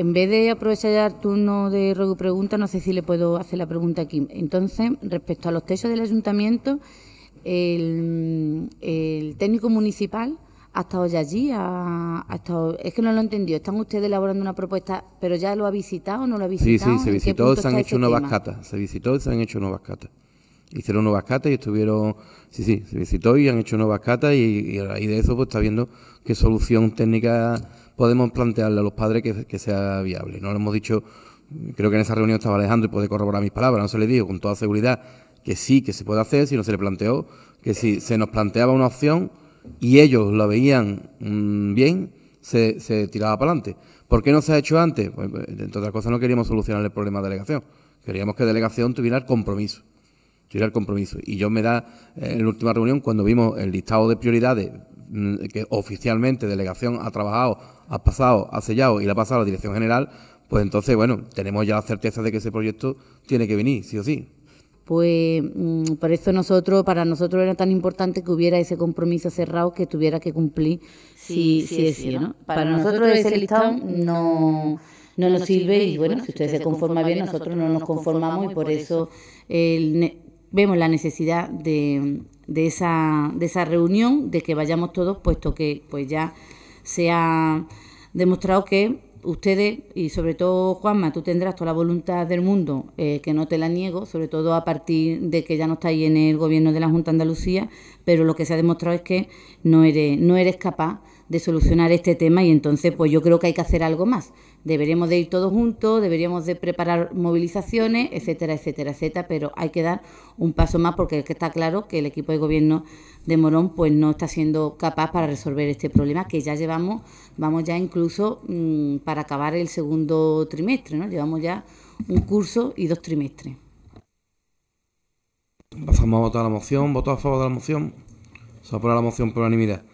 en vez de aprovechar el turno de pregunta, no sé si le puedo hacer la pregunta aquí. Entonces, respecto a los techos del ayuntamiento, el, técnico municipal ha estado ya allí, ha, estado, es que no lo entendió. ¿Están ustedes elaborando una propuesta, pero ya lo ha visitado o no lo ha visitado? Sí, sí, se visitó, se han este hecho nuevas catas, se visitó y se han hecho nuevas catas. Hicieron nuevas catas y estuvieron, sí, sí, se visitó y han hecho nuevas catas y, a raíz de eso pues está viendo qué solución técnica podemos plantearle a los padres que, sea viable. No lo hemos dicho, creo que en esa reunión estaba Alejandro y puede corroborar mis palabras, no se le dijo con toda seguridad que sí, que se puede hacer, sino se le planteó, que si se nos planteaba una opción y ellos la veían mm, bien, se, se, tiraba para adelante. ¿Por qué no se ha hecho antes? Pues, pues, entre otras cosas, no queríamos solucionar el problema de delegación. Queríamos que delegación tuviera el compromiso. Tuviera el compromiso. Y yo me da, eh, en la última reunión, cuando vimos el listado de prioridades Mm, que oficialmente delegación ha trabajado, ha pasado, ha sellado y la ha pasado a la Dirección General, pues entonces, bueno, tenemos ya la certeza de que ese proyecto tiene que venir, sí o sí. Pues mm, por eso nosotros, para nosotros era tan importante que hubiera ese compromiso cerrado que tuviera que cumplir sí, sí, sí, Para, nosotros, ese listado no no nos sirve y bueno, si usted se conforma bien, nosotros no nos conformamos y por eso vemos la necesidad de de esa, de esa reunión, de que vayamos todos, puesto que pues ya se ha demostrado que ustedes, y sobre todo Juanma, tú tendrás toda la voluntad del mundo, eh, que no te la niego, sobre todo a partir de que ya no ahí en el gobierno de la Junta de Andalucía, pero lo que se ha demostrado es que no eres, no eres capaz de solucionar este tema y entonces pues yo creo que hay que hacer algo más. Deberíamos de ir todos juntos, deberíamos de preparar movilizaciones, etcétera, etcétera, etcétera, pero hay que dar un paso más porque que está claro que el equipo de gobierno de Morón pues no está siendo capaz para resolver este problema que ya llevamos, vamos ya incluso mm, para acabar el segundo trimestre, ¿no? Llevamos ya un curso y dos trimestres. Pasamos a votar la moción, voto a favor de la moción. Se aprueba la moción por unanimidad.